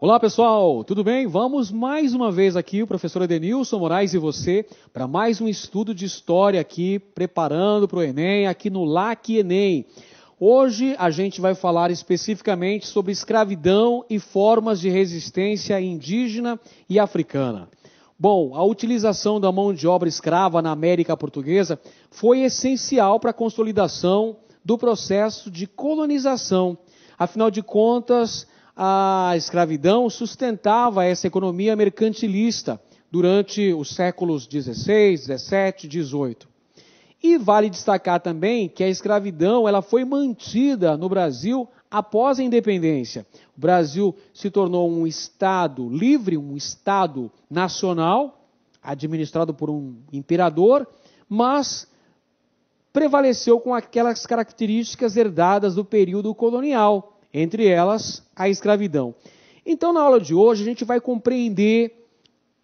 Olá pessoal, tudo bem? Vamos mais uma vez aqui, o professor Edenilson Moraes e você, para mais um estudo de história aqui, preparando para o Enem, aqui no LAC Enem. Hoje a gente vai falar especificamente sobre escravidão e formas de resistência indígena e africana. Bom, a utilização da mão de obra escrava na América Portuguesa foi essencial para a consolidação do processo de colonização. Afinal de contas, a escravidão sustentava essa economia mercantilista durante os séculos XVI, XVII, XVIII. E vale destacar também que a escravidão ela foi mantida no Brasil após a independência, o Brasil se tornou um Estado livre, um Estado nacional, administrado por um imperador, mas prevaleceu com aquelas características herdadas do período colonial, entre elas a escravidão. Então, na aula de hoje, a gente vai compreender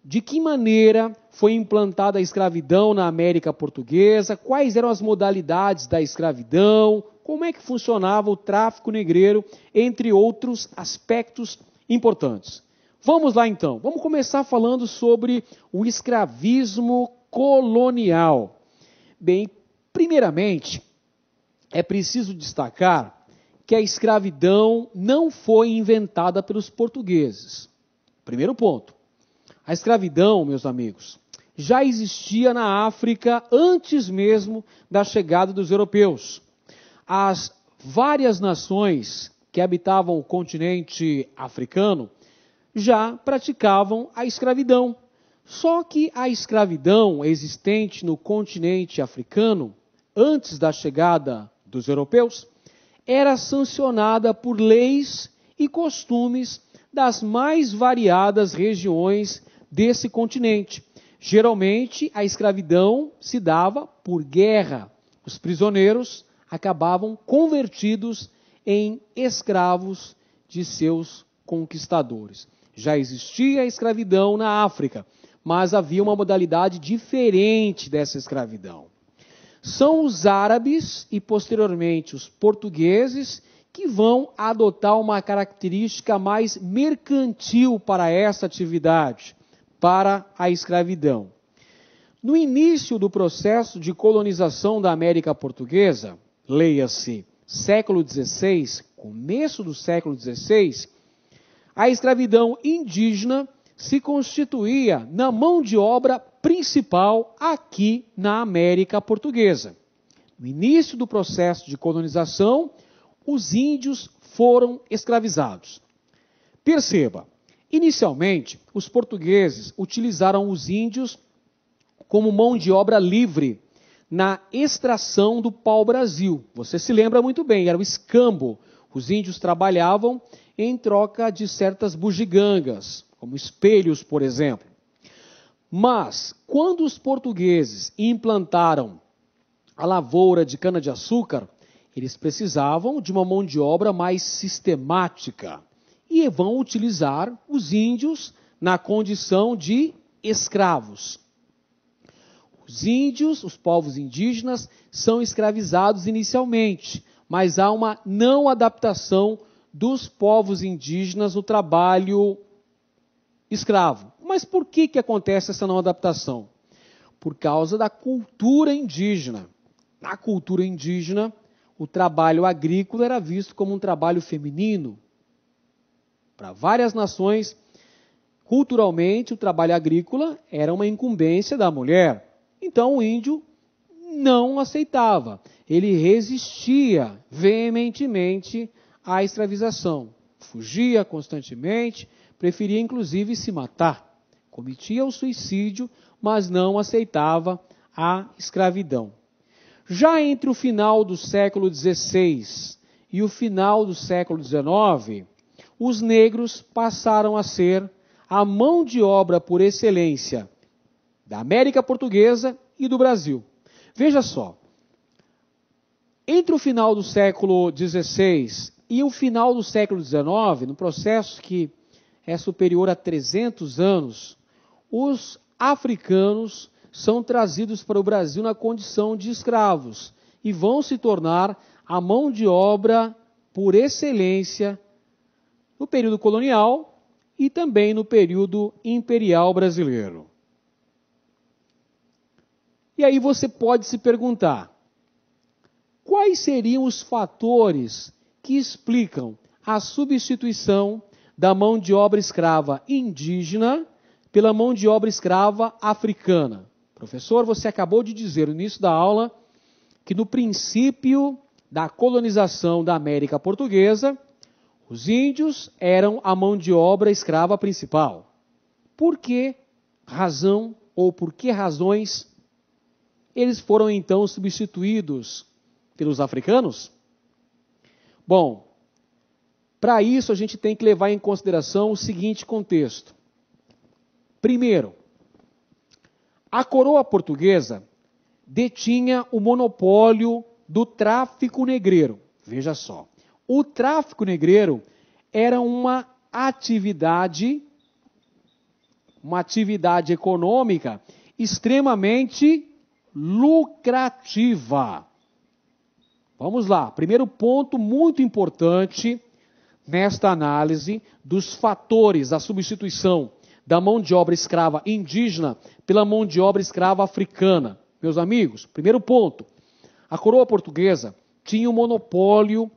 de que maneira foi implantada a escravidão na América Portuguesa, quais eram as modalidades da escravidão, como é que funcionava o tráfico negreiro, entre outros aspectos importantes. Vamos lá então, vamos começar falando sobre o escravismo colonial. Bem, primeiramente, é preciso destacar que a escravidão não foi inventada pelos portugueses. Primeiro ponto. A escravidão, meus amigos, já existia na África antes mesmo da chegada dos europeus as várias nações que habitavam o continente africano já praticavam a escravidão. Só que a escravidão existente no continente africano, antes da chegada dos europeus, era sancionada por leis e costumes das mais variadas regiões desse continente. Geralmente, a escravidão se dava por guerra. Os prisioneiros acabavam convertidos em escravos de seus conquistadores. Já existia a escravidão na África, mas havia uma modalidade diferente dessa escravidão. São os árabes e posteriormente os portugueses que vão adotar uma característica mais mercantil para essa atividade, para a escravidão. No início do processo de colonização da América Portuguesa, leia-se século XVI, começo do século XVI, a escravidão indígena se constituía na mão de obra principal aqui na América Portuguesa. No início do processo de colonização, os índios foram escravizados. Perceba, inicialmente, os portugueses utilizaram os índios como mão de obra livre na extração do pau-brasil. Você se lembra muito bem, era o escambo. Os índios trabalhavam em troca de certas bugigangas, como espelhos, por exemplo. Mas, quando os portugueses implantaram a lavoura de cana-de-açúcar, eles precisavam de uma mão de obra mais sistemática e vão utilizar os índios na condição de escravos. Os índios, os povos indígenas, são escravizados inicialmente, mas há uma não adaptação dos povos indígenas no trabalho escravo. Mas por que, que acontece essa não adaptação? Por causa da cultura indígena. Na cultura indígena, o trabalho agrícola era visto como um trabalho feminino. Para várias nações, culturalmente, o trabalho agrícola era uma incumbência da mulher. Então o índio não aceitava, ele resistia veementemente à escravização, fugia constantemente, preferia inclusive se matar. Cometia o suicídio, mas não aceitava a escravidão. Já entre o final do século XVI e o final do século XIX, os negros passaram a ser a mão de obra por excelência da América Portuguesa e do Brasil. Veja só, entre o final do século XVI e o final do século XIX, num processo que é superior a 300 anos, os africanos são trazidos para o Brasil na condição de escravos e vão se tornar a mão de obra por excelência no período colonial e também no período imperial brasileiro. E aí você pode se perguntar: quais seriam os fatores que explicam a substituição da mão de obra escrava indígena pela mão de obra escrava africana? Professor, você acabou de dizer no início da aula que no princípio da colonização da América Portuguesa, os índios eram a mão de obra escrava principal. Por que razão ou por que razões eles foram então substituídos pelos africanos? Bom, para isso a gente tem que levar em consideração o seguinte contexto. Primeiro, a coroa portuguesa detinha o monopólio do tráfico negreiro. Veja só. O tráfico negreiro era uma atividade, uma atividade econômica extremamente lucrativa. Vamos lá, primeiro ponto muito importante nesta análise dos fatores da substituição da mão de obra escrava indígena pela mão de obra escrava africana. Meus amigos, primeiro ponto: a coroa portuguesa tinha o um monopólio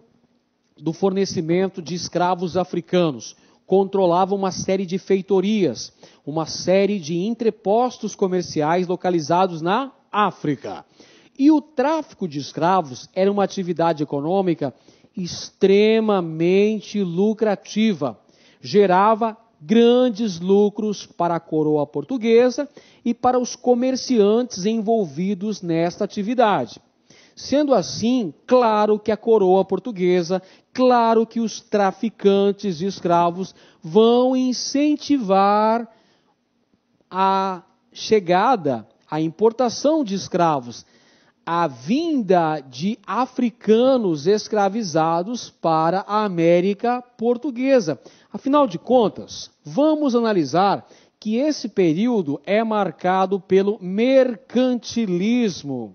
do fornecimento de escravos africanos, controlava uma série de feitorias, uma série de entrepostos comerciais localizados na África. E o tráfico de escravos era uma atividade econômica extremamente lucrativa. Gerava grandes lucros para a coroa portuguesa e para os comerciantes envolvidos nesta atividade. Sendo assim, claro que a coroa portuguesa, claro que os traficantes de escravos vão incentivar a chegada a importação de escravos, a vinda de africanos escravizados para a América Portuguesa. Afinal de contas, vamos analisar que esse período é marcado pelo mercantilismo.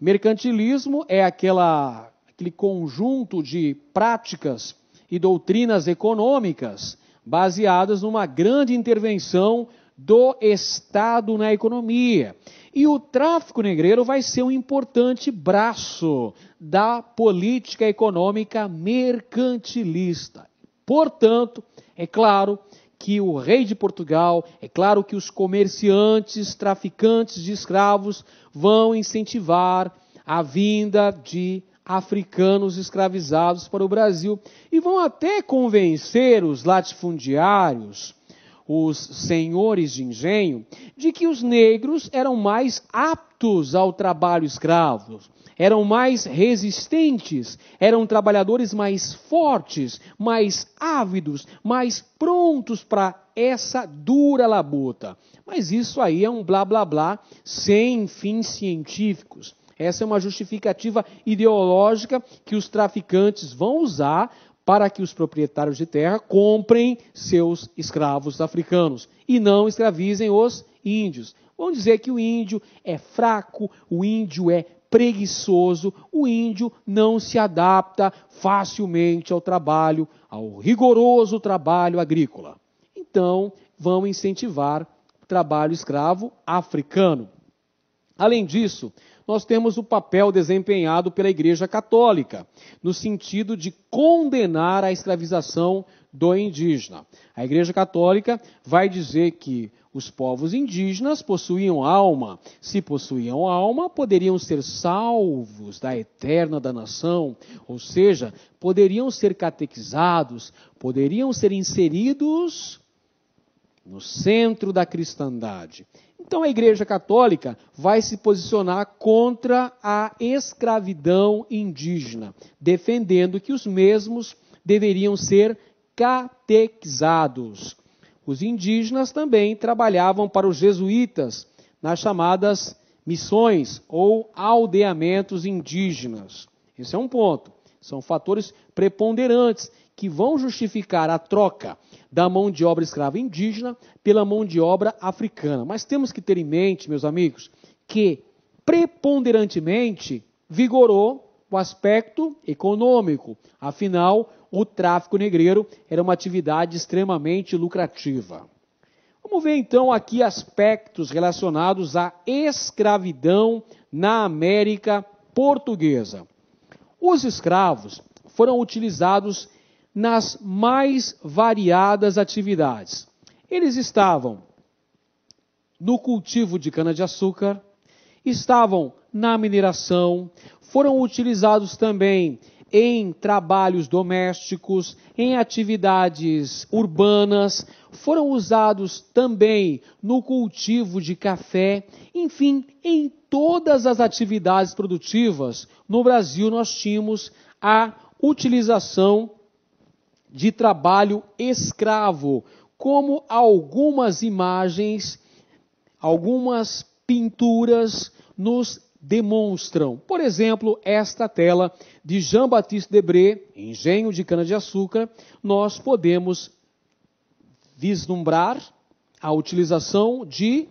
Mercantilismo é aquela, aquele conjunto de práticas e doutrinas econômicas baseadas numa grande intervenção do Estado na economia. E o tráfico negreiro vai ser um importante braço da política econômica mercantilista. Portanto, é claro que o rei de Portugal, é claro que os comerciantes, traficantes de escravos vão incentivar a vinda de africanos escravizados para o Brasil e vão até convencer os latifundiários os senhores de engenho, de que os negros eram mais aptos ao trabalho escravo, eram mais resistentes, eram trabalhadores mais fortes, mais ávidos, mais prontos para essa dura labuta. Mas isso aí é um blá blá blá sem fins científicos. Essa é uma justificativa ideológica que os traficantes vão usar para que os proprietários de terra comprem seus escravos africanos e não escravizem os índios. Vão dizer que o índio é fraco, o índio é preguiçoso, o índio não se adapta facilmente ao trabalho, ao rigoroso trabalho agrícola. Então, vão incentivar o trabalho escravo africano. Além disso, nós temos o papel desempenhado pela Igreja Católica, no sentido de condenar a escravização do indígena. A Igreja Católica vai dizer que os povos indígenas possuíam alma. Se possuíam alma, poderiam ser salvos da eterna danação, ou seja, poderiam ser catequizados, poderiam ser inseridos no centro da cristandade. Então a Igreja Católica vai se posicionar contra a escravidão indígena, defendendo que os mesmos deveriam ser catequizados. Os indígenas também trabalhavam para os jesuítas nas chamadas missões ou aldeamentos indígenas. Esse é um ponto. São fatores preponderantes que vão justificar a troca da mão de obra escrava indígena pela mão de obra africana. Mas temos que ter em mente, meus amigos, que preponderantemente vigorou o aspecto econômico. Afinal, o tráfico negreiro era uma atividade extremamente lucrativa. Vamos ver então aqui aspectos relacionados à escravidão na América portuguesa. Os escravos foram utilizados nas mais variadas atividades. Eles estavam no cultivo de cana-de-açúcar, estavam na mineração, foram utilizados também em trabalhos domésticos, em atividades urbanas, foram usados também no cultivo de café, enfim, em todas as atividades produtivas. No Brasil, nós tínhamos a utilização de trabalho escravo, como algumas imagens, algumas pinturas nos demonstram. Por exemplo, esta tela de Jean-Baptiste Debré, Engenho de Cana-de-Açúcar, nós podemos vislumbrar a utilização de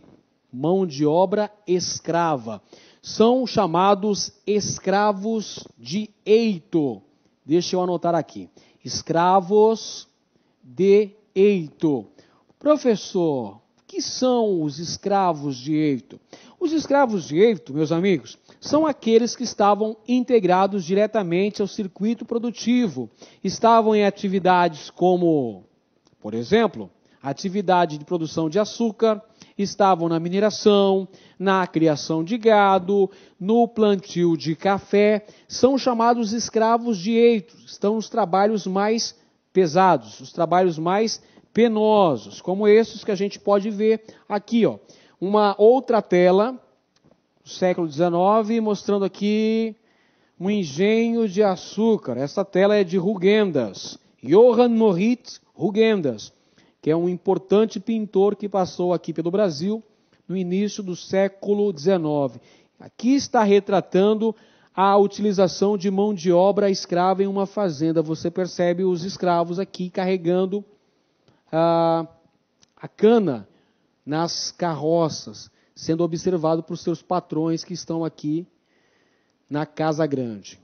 mão de obra escrava. São chamados escravos de eito. Deixa eu anotar aqui escravos de Eito. Professor, que são os escravos de Eito? Os escravos de Eito, meus amigos, são aqueles que estavam integrados diretamente ao circuito produtivo, estavam em atividades como, por exemplo, atividade de produção de açúcar, estavam na mineração, na criação de gado, no plantio de café, são chamados escravos direitos, estão os trabalhos mais pesados, os trabalhos mais penosos, como esses que a gente pode ver aqui, ó. Uma outra tela, século XIX, mostrando aqui um engenho de açúcar. Essa tela é de Rugendas, Johann Moritz Rugendas que é um importante pintor que passou aqui pelo Brasil no início do século XIX. Aqui está retratando a utilização de mão de obra escrava em uma fazenda. Você percebe os escravos aqui carregando ah, a cana nas carroças, sendo observado por seus patrões que estão aqui na Casa Grande.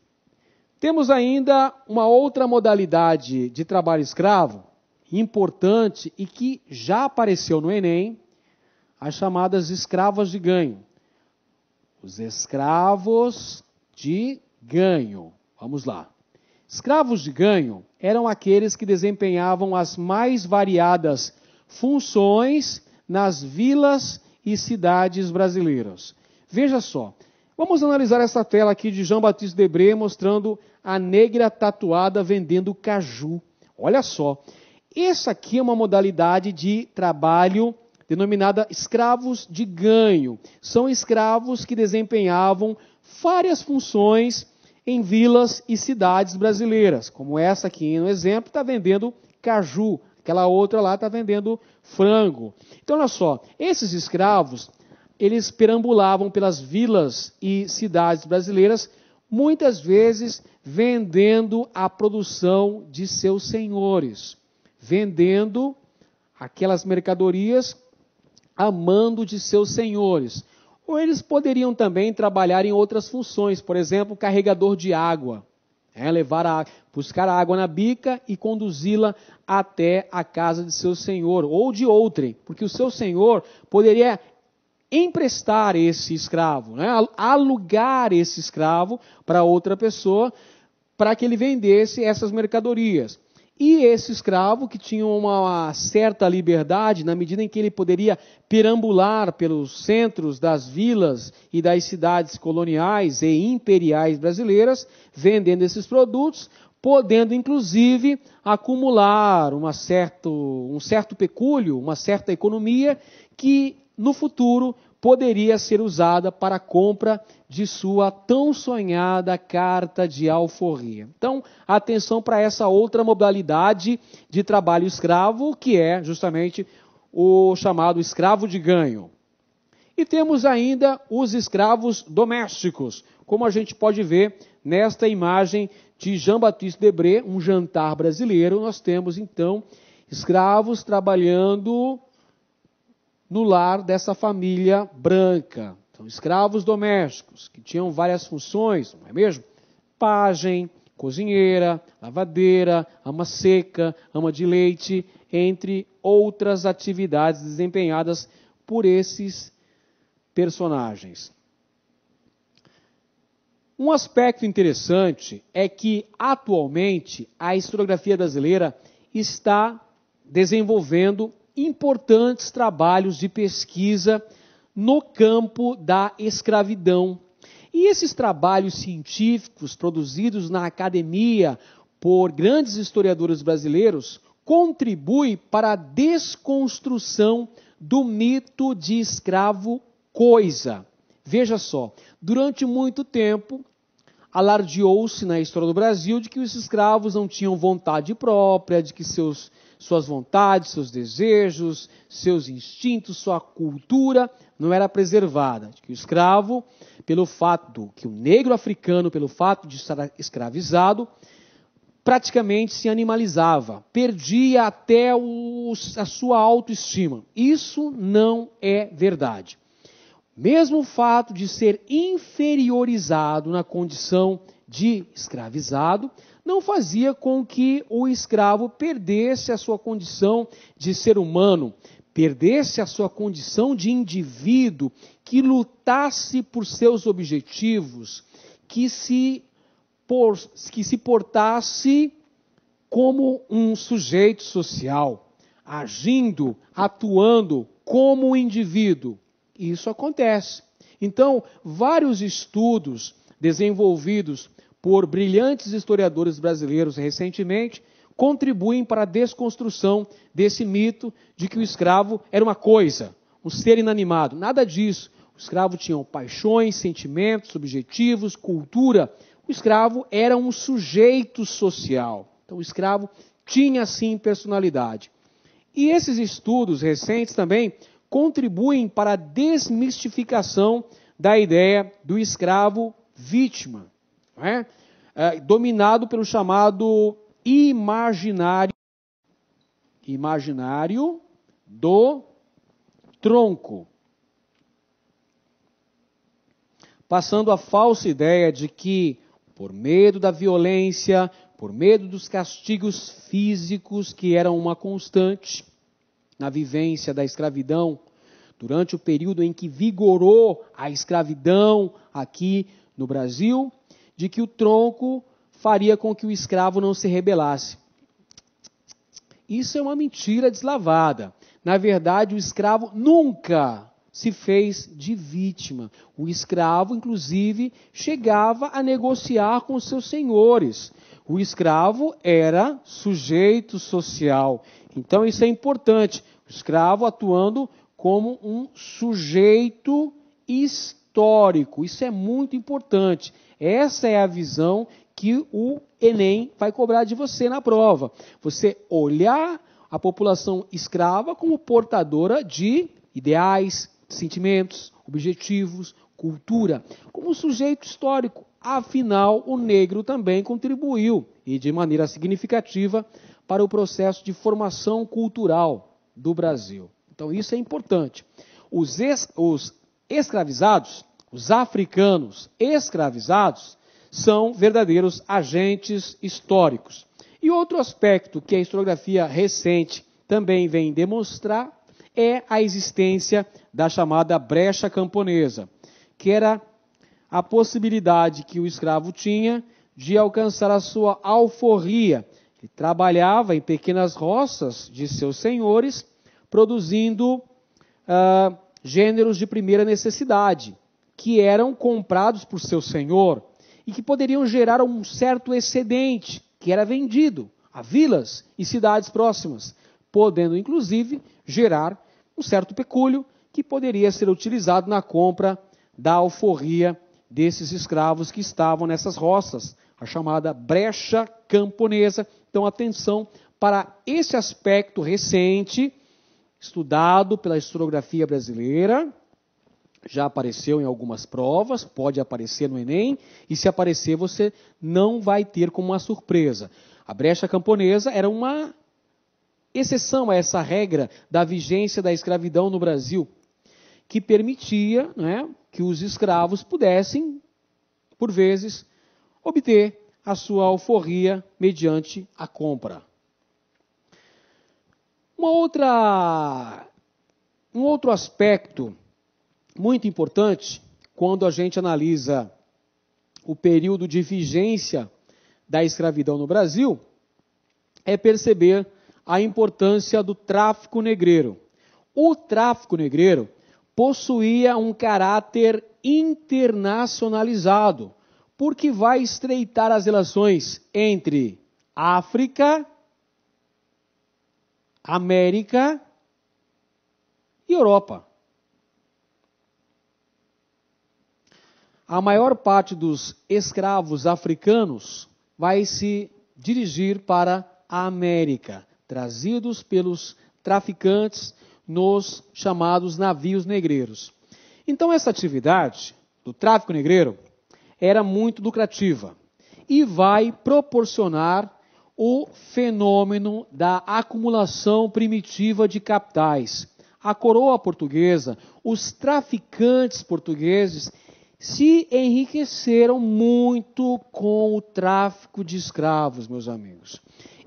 Temos ainda uma outra modalidade de trabalho escravo, importante e que já apareceu no Enem, as chamadas escravas de ganho. Os escravos de ganho. Vamos lá. Escravos de ganho eram aqueles que desempenhavam as mais variadas funções nas vilas e cidades brasileiras. Veja só, vamos analisar essa tela aqui de Jean Baptiste Debré mostrando a negra tatuada vendendo caju. Olha só, essa aqui é uma modalidade de trabalho denominada escravos de ganho. São escravos que desempenhavam várias funções em vilas e cidades brasileiras, como essa aqui no exemplo, está vendendo caju, aquela outra lá está vendendo frango. Então, olha só, esses escravos, eles perambulavam pelas vilas e cidades brasileiras, muitas vezes vendendo a produção de seus senhores vendendo aquelas mercadorias a mando de seus senhores. Ou eles poderiam também trabalhar em outras funções, por exemplo, carregador de água, né? levar a, buscar a água na bica e conduzi-la até a casa de seu senhor ou de outrem, porque o seu senhor poderia emprestar esse escravo, né? alugar esse escravo para outra pessoa para que ele vendesse essas mercadorias. E esse escravo, que tinha uma certa liberdade, na medida em que ele poderia perambular pelos centros das vilas e das cidades coloniais e imperiais brasileiras, vendendo esses produtos, podendo inclusive acumular uma certo, um certo pecúlio, uma certa economia que no futuro poderia ser usada para a compra de sua tão sonhada carta de alforria. Então, atenção para essa outra modalidade de trabalho escravo, que é justamente o chamado escravo de ganho. E temos ainda os escravos domésticos, como a gente pode ver nesta imagem de Jean-Baptiste Debré, um jantar brasileiro. Nós temos então escravos trabalhando no lar dessa família branca. Então, escravos domésticos, que tinham várias funções, não é mesmo? Pagem, cozinheira, lavadeira, ama seca, ama de leite, entre outras atividades desempenhadas por esses personagens. Um aspecto interessante é que, atualmente, a historiografia brasileira está desenvolvendo importantes trabalhos de pesquisa no campo da escravidão. E esses trabalhos científicos produzidos na academia por grandes historiadores brasileiros contribuem para a desconstrução do mito de escravo coisa. Veja só, durante muito tempo alardeou-se na história do Brasil de que os escravos não tinham vontade própria, de que seus, suas vontades, seus desejos, seus instintos, sua cultura não era preservada. De que o escravo, pelo fato que o negro africano, pelo fato de estar escravizado, praticamente se animalizava, perdia até o, a sua autoestima. Isso não é verdade. Mesmo o fato de ser inferiorizado na condição de escravizado não fazia com que o escravo perdesse a sua condição de ser humano, perdesse a sua condição de indivíduo que lutasse por seus objetivos, que se, por, que se portasse como um sujeito social, agindo, atuando como indivíduo. Isso acontece. Então, vários estudos desenvolvidos por brilhantes historiadores brasileiros recentemente contribuem para a desconstrução desse mito de que o escravo era uma coisa, um ser inanimado. Nada disso. O escravo tinha paixões, sentimentos, objetivos, cultura. O escravo era um sujeito social. Então, o escravo tinha sim personalidade. E esses estudos recentes também contribuem para a desmistificação da ideia do escravo vítima, é? É, dominado pelo chamado imaginário, imaginário do tronco. Passando a falsa ideia de que, por medo da violência, por medo dos castigos físicos que eram uma constante, na vivência da escravidão, durante o período em que vigorou a escravidão aqui no Brasil, de que o tronco faria com que o escravo não se rebelasse. Isso é uma mentira deslavada. Na verdade, o escravo nunca se fez de vítima. O escravo, inclusive, chegava a negociar com seus senhores. O escravo era sujeito social. Então, isso é importante escravo atuando como um sujeito histórico. Isso é muito importante. Essa é a visão que o Enem vai cobrar de você na prova. Você olhar a população escrava como portadora de ideais, sentimentos, objetivos, cultura, como sujeito histórico. Afinal, o negro também contribuiu, e de maneira significativa, para o processo de formação cultural do Brasil. Então isso é importante. Os, es, os escravizados, os africanos escravizados, são verdadeiros agentes históricos. E outro aspecto que a historiografia recente também vem demonstrar é a existência da chamada brecha camponesa, que era a possibilidade que o escravo tinha de alcançar a sua alforria. Ele trabalhava em pequenas roças de seus senhores produzindo ah, gêneros de primeira necessidade, que eram comprados por seu senhor e que poderiam gerar um certo excedente, que era vendido a vilas e cidades próximas, podendo inclusive gerar um certo pecúlio que poderia ser utilizado na compra da alforria desses escravos que estavam nessas roças, a chamada brecha camponesa. Então, atenção para esse aspecto recente estudado pela historiografia brasileira, já apareceu em algumas provas, pode aparecer no Enem, e se aparecer você não vai ter como uma surpresa. A brecha camponesa era uma exceção a essa regra da vigência da escravidão no Brasil, que permitia né, que os escravos pudessem, por vezes, obter a sua alforria mediante a compra. Uma outra, um outro aspecto muito importante quando a gente analisa o período de vigência da escravidão no Brasil é perceber a importância do tráfico negreiro. O tráfico negreiro possuía um caráter internacionalizado, porque vai estreitar as relações entre África América e Europa. A maior parte dos escravos africanos vai se dirigir para a América, trazidos pelos traficantes nos chamados navios negreiros. Então, essa atividade do tráfico negreiro era muito lucrativa e vai proporcionar o fenômeno da acumulação primitiva de capitais. A coroa portuguesa, os traficantes portugueses se enriqueceram muito com o tráfico de escravos, meus amigos.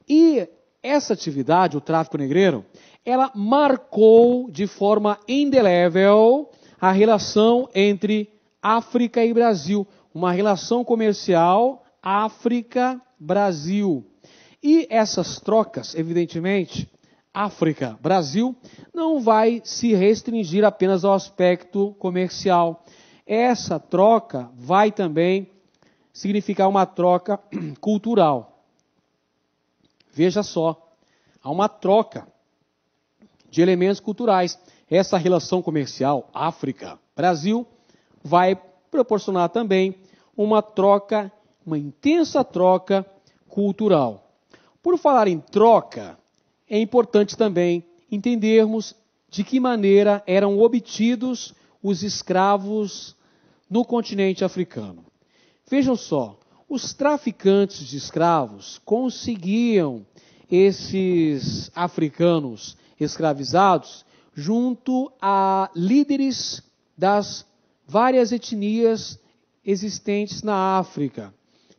E essa atividade, o tráfico negreiro, ela marcou de forma indelével a relação entre África e Brasil, uma relação comercial África-Brasil. E essas trocas, evidentemente, África, Brasil, não vai se restringir apenas ao aspecto comercial. Essa troca vai também significar uma troca cultural. Veja só, há uma troca de elementos culturais. Essa relação comercial África-Brasil vai proporcionar também uma troca, uma intensa troca cultural. Por falar em troca, é importante também entendermos de que maneira eram obtidos os escravos no continente africano. Vejam só, os traficantes de escravos conseguiam esses africanos escravizados junto a líderes das várias etnias existentes na África,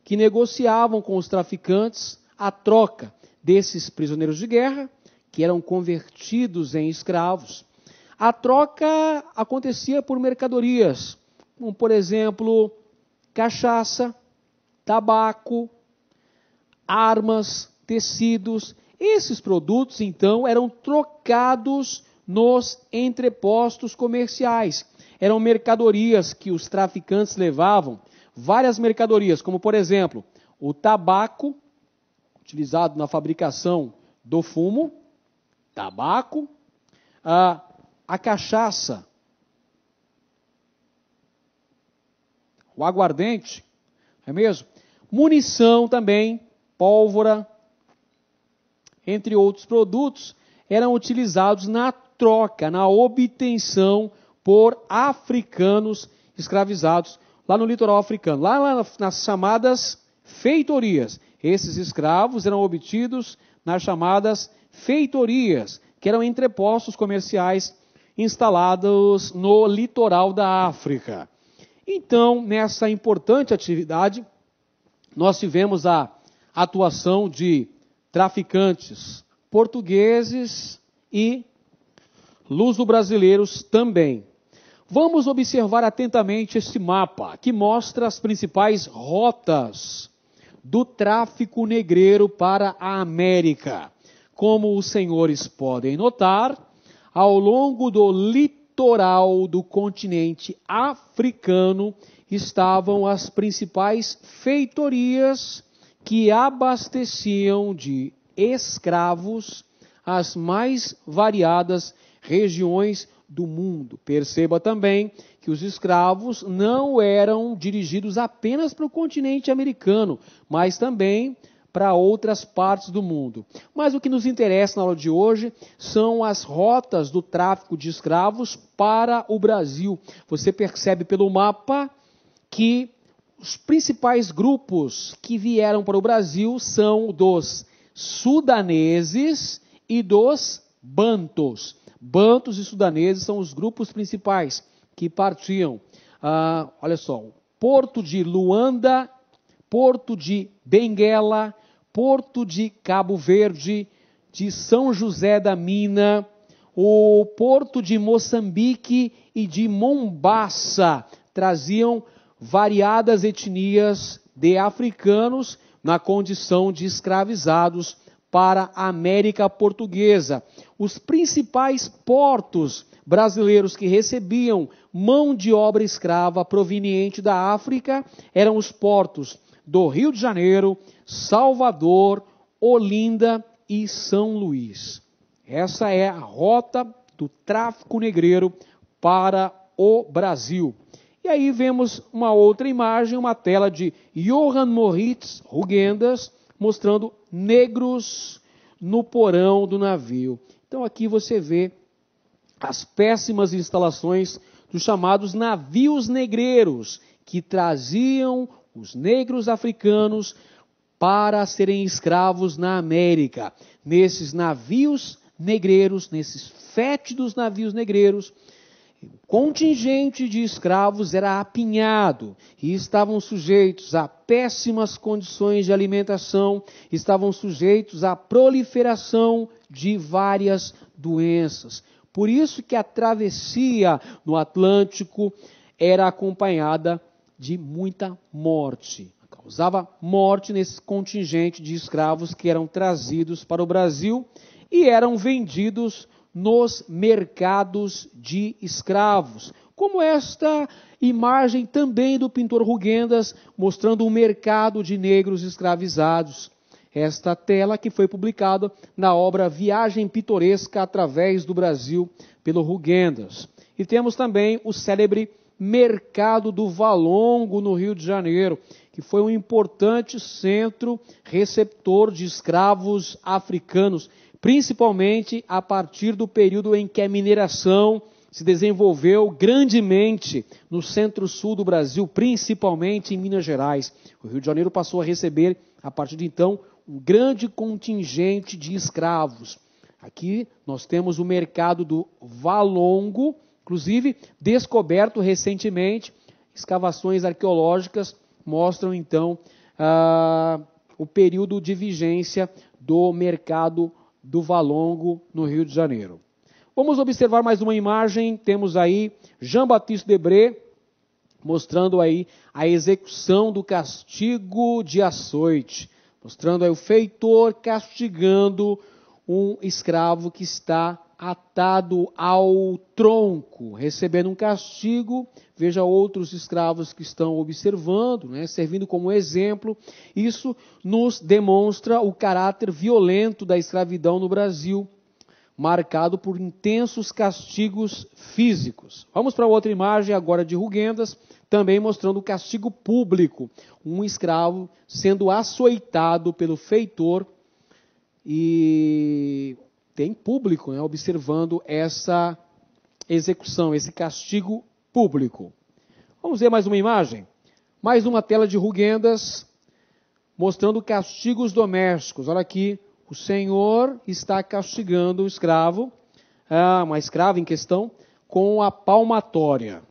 que negociavam com os traficantes a troca desses prisioneiros de guerra, que eram convertidos em escravos. A troca acontecia por mercadorias, como por exemplo, cachaça, tabaco, armas, tecidos. Esses produtos, então, eram trocados nos entrepostos comerciais. Eram mercadorias que os traficantes levavam, várias mercadorias, como por exemplo, o tabaco, utilizado na fabricação do fumo, tabaco, a, a cachaça, o aguardente, é mesmo? Munição também, pólvora, entre outros produtos, eram utilizados na troca, na obtenção por africanos escravizados lá no litoral africano, lá nas chamadas feitorias. Esses escravos eram obtidos nas chamadas feitorias, que eram entrepostos comerciais instalados no litoral da África. Então, nessa importante atividade, nós tivemos a atuação de traficantes portugueses e luso-brasileiros também. Vamos observar atentamente este mapa, que mostra as principais rotas do tráfico negreiro para a América. Como os senhores podem notar, ao longo do litoral do continente africano estavam as principais feitorias que abasteciam de escravos as mais variadas regiões do mundo. Perceba também que os escravos não eram dirigidos apenas para o continente americano, mas também para outras partes do mundo. Mas o que nos interessa na aula de hoje são as rotas do tráfico de escravos para o Brasil. Você percebe pelo mapa que os principais grupos que vieram para o Brasil são dos sudaneses e dos bantos. Bantos e sudaneses são os grupos principais que partiam, ah, olha só, Porto de Luanda, Porto de Benguela, Porto de Cabo Verde, de São José da Mina, o Porto de Moçambique e de Mombaça traziam variadas etnias de africanos na condição de escravizados para a América Portuguesa. Os principais portos brasileiros que recebiam mão de obra escrava proveniente da África eram os portos do Rio de Janeiro, Salvador, Olinda e São Luís. Essa é a rota do tráfico negreiro para o Brasil. E aí vemos uma outra imagem, uma tela de Johann Moritz Rugendas mostrando negros no porão do navio. Então aqui você vê as péssimas instalações dos chamados navios negreiros, que traziam os negros africanos para serem escravos na América. Nesses navios negreiros, nesses fétidos navios negreiros, o contingente de escravos era apinhado e estavam sujeitos a péssimas condições de alimentação, estavam sujeitos à proliferação de várias doenças. Por isso que a travessia no Atlântico era acompanhada de muita morte. Causava morte nesse contingente de escravos que eram trazidos para o Brasil e eram vendidos nos mercados de escravos. Como esta imagem também do pintor Rugendas, mostrando um mercado de negros escravizados esta tela que foi publicada na obra Viagem Pitoresca através do Brasil pelo Rugendas. E temos também o célebre Mercado do Valongo no Rio de Janeiro, que foi um importante centro receptor de escravos africanos, principalmente a partir do período em que a mineração se desenvolveu grandemente no centro-sul do Brasil, principalmente em Minas Gerais. O Rio de Janeiro passou a receber, a partir de então, um grande contingente de escravos. Aqui nós temos o mercado do Valongo, inclusive descoberto recentemente. Escavações arqueológicas mostram então ah, o período de vigência do mercado do Valongo no Rio de Janeiro. Vamos observar mais uma imagem. Temos aí Jean-Baptiste Debré mostrando aí a execução do castigo de açoite mostrando aí o feitor castigando um escravo que está atado ao tronco, recebendo um castigo. Veja outros escravos que estão observando, né, servindo como exemplo. Isso nos demonstra o caráter violento da escravidão no Brasil marcado por intensos castigos físicos. Vamos para outra imagem agora de Rugendas, também mostrando o castigo público, um escravo sendo açoitado pelo feitor e tem público, né, observando essa execução, esse castigo público. Vamos ver mais uma imagem? Mais uma tela de Rugendas mostrando castigos domésticos. Olha aqui, o senhor está castigando o escravo, ah, uma escrava em questão, com a palmatória.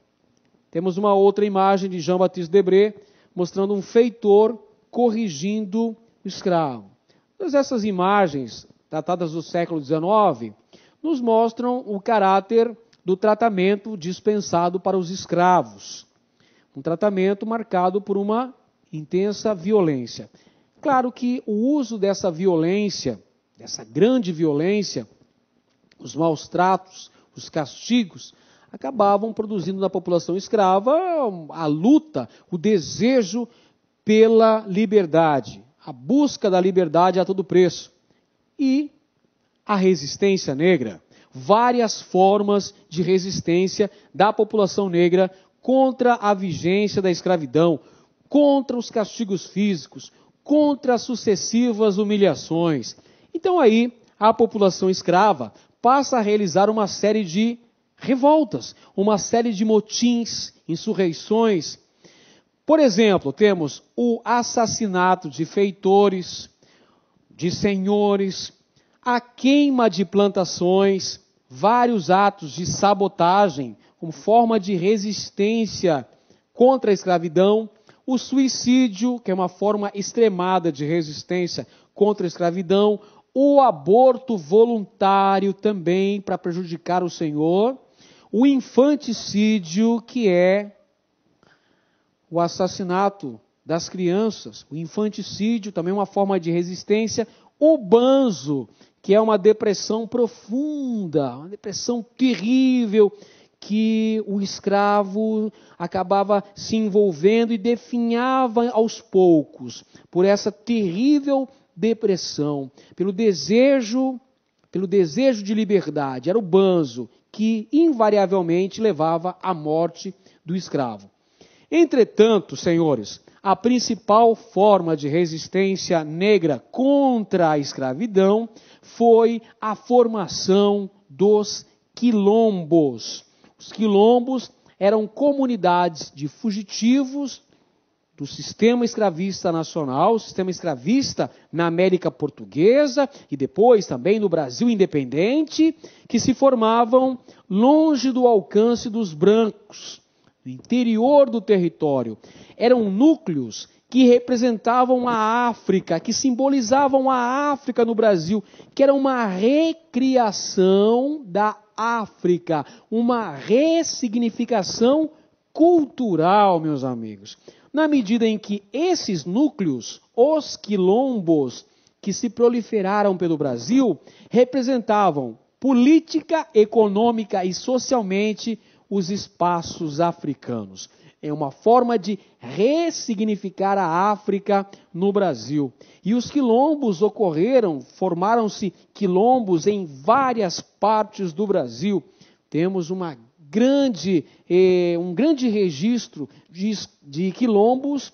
Temos uma outra imagem de Jean-Baptiste Debré, mostrando um feitor corrigindo o escravo. Todas essas imagens, datadas do século XIX, nos mostram o caráter do tratamento dispensado para os escravos. Um tratamento marcado por uma intensa violência. Claro que o uso dessa violência, dessa grande violência, os maus tratos, os castigos, acabavam produzindo na população escrava a luta, o desejo pela liberdade, a busca da liberdade a todo preço. E a resistência negra, várias formas de resistência da população negra contra a vigência da escravidão, contra os castigos físicos, contra sucessivas humilhações. Então aí a população escrava passa a realizar uma série de revoltas, uma série de motins, insurreições. Por exemplo, temos o assassinato de feitores, de senhores, a queima de plantações, vários atos de sabotagem como forma de resistência contra a escravidão o suicídio, que é uma forma extremada de resistência contra a escravidão, o aborto voluntário também para prejudicar o Senhor, o infanticídio, que é o assassinato das crianças, o infanticídio, também é uma forma de resistência, o banzo, que é uma depressão profunda, uma depressão terrível que o escravo acabava se envolvendo e definhava aos poucos por essa terrível depressão, pelo desejo, pelo desejo de liberdade. Era o banzo que invariavelmente levava à morte do escravo. Entretanto, senhores, a principal forma de resistência negra contra a escravidão foi a formação dos quilombos. Os quilombos eram comunidades de fugitivos do sistema escravista nacional, sistema escravista na América Portuguesa e depois também no Brasil independente, que se formavam longe do alcance dos brancos, no interior do território. Eram núcleos que representavam a África, que simbolizavam a África no Brasil, que era uma recriação da África, uma ressignificação cultural, meus amigos. Na medida em que esses núcleos, os quilombos, que se proliferaram pelo Brasil, representavam política, econômica e socialmente os espaços africanos é uma forma de ressignificar a África no Brasil. E os quilombos ocorreram, formaram-se quilombos em várias partes do Brasil. Temos uma grande, eh, um grande registro de, de quilombos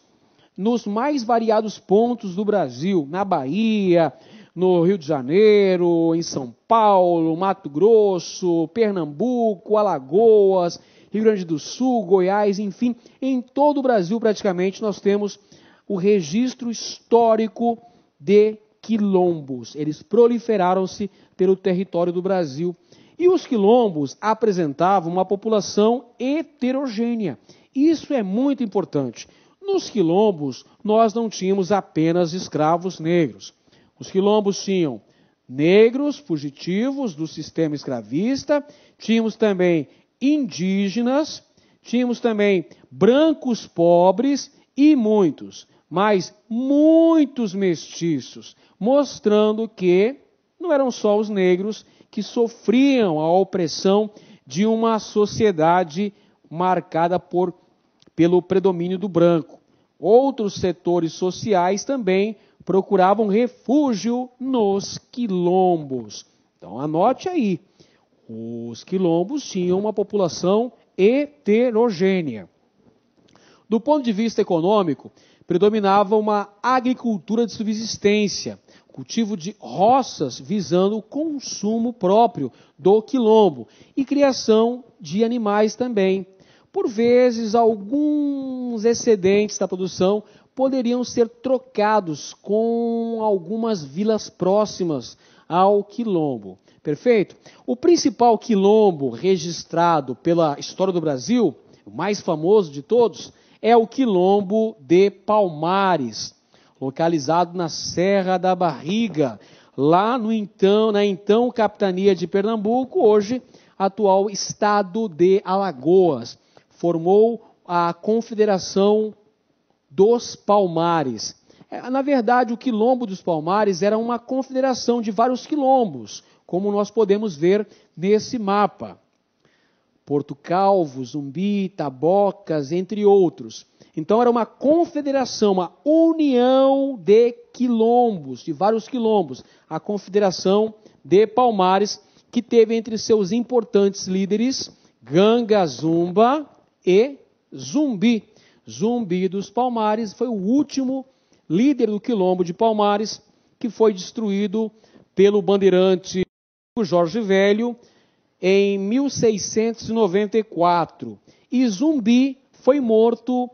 nos mais variados pontos do Brasil, na Bahia, no Rio de Janeiro, em São Paulo, Mato Grosso, Pernambuco, Alagoas Rio Grande do Sul, Goiás, enfim, em todo o Brasil praticamente nós temos o registro histórico de quilombos. Eles proliferaram-se pelo território do Brasil. E os quilombos apresentavam uma população heterogênea. Isso é muito importante. Nos quilombos, nós não tínhamos apenas escravos negros. Os quilombos tinham negros fugitivos do sistema escravista, tínhamos também indígenas, tínhamos também brancos pobres e muitos, mas muitos mestiços, mostrando que não eram só os negros que sofriam a opressão de uma sociedade marcada por, pelo predomínio do branco. Outros setores sociais também procuravam refúgio nos quilombos. Então anote aí. Os quilombos tinham uma população heterogênea. Do ponto de vista econômico, predominava uma agricultura de subsistência, cultivo de roças visando o consumo próprio do quilombo e criação de animais também. Por vezes, alguns excedentes da produção poderiam ser trocados com algumas vilas próximas ao quilombo. Perfeito? O principal quilombo registrado pela história do Brasil, o mais famoso de todos, é o quilombo de Palmares, localizado na Serra da Barriga, lá no então, na então capitania de Pernambuco, hoje atual estado de Alagoas. Formou a Confederação dos Palmares. É, na verdade, o Quilombo dos Palmares era uma confederação de vários quilombos, como nós podemos ver nesse mapa. Porto Calvo, Zumbi, Tabocas, entre outros. Então era uma confederação, uma união de quilombos, de vários quilombos, a Confederação de Palmares, que teve entre seus importantes líderes Ganga Zumba e Zumbi. Zumbi dos Palmares foi o último líder do quilombo de Palmares que foi destruído pelo bandeirante Jorge Velho em 1694. E Zumbi foi morto,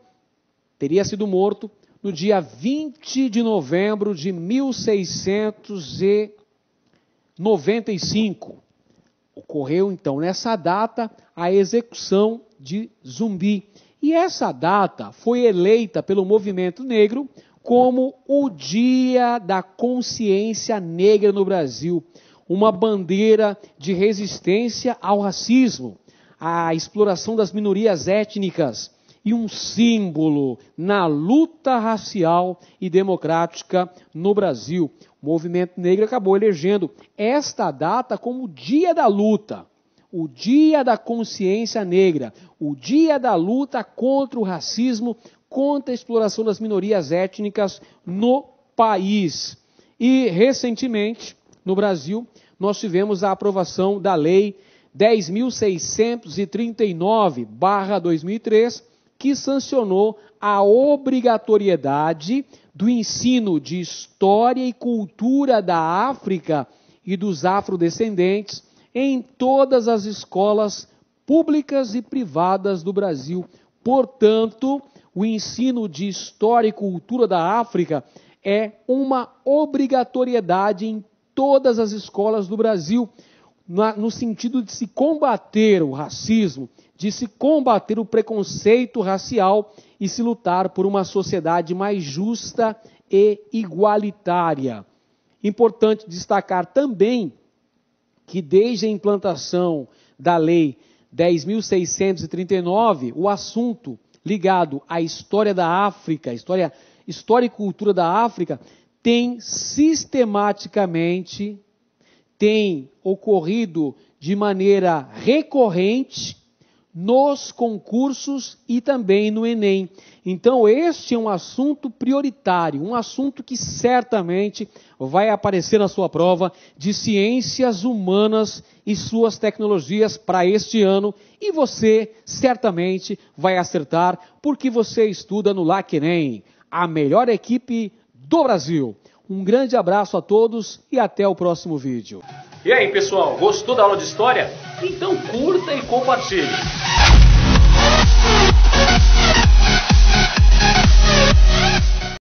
teria sido morto, no dia 20 de novembro de 1695. Ocorreu então nessa data a execução de Zumbi. E essa data foi eleita pelo movimento negro como o Dia da Consciência Negra no Brasil uma bandeira de resistência ao racismo, à exploração das minorias étnicas e um símbolo na luta racial e democrática no Brasil. O movimento negro acabou elegendo esta data como o dia da luta, o dia da consciência negra, o dia da luta contra o racismo, contra a exploração das minorias étnicas no país. E recentemente, no Brasil, nós tivemos a aprovação da Lei 10.639-2003, que sancionou a obrigatoriedade do ensino de história e cultura da África e dos afrodescendentes em todas as escolas públicas e privadas do Brasil. Portanto, o ensino de história e cultura da África é uma obrigatoriedade em todas as escolas do Brasil, no sentido de se combater o racismo, de se combater o preconceito racial e se lutar por uma sociedade mais justa e igualitária. Importante destacar também que desde a implantação da Lei 10.639, o assunto ligado à história da África, história, história e cultura da África, tem sistematicamente, tem ocorrido de maneira recorrente nos concursos e também no Enem. Então, este é um assunto prioritário, um assunto que certamente vai aparecer na sua prova de ciências humanas e suas tecnologias para este ano, e você certamente vai acertar porque você estuda no LACNEM, a melhor equipe do Brasil. Um grande abraço a todos e até o próximo vídeo. E aí, pessoal, gostou da aula de história? Então curta e compartilhe.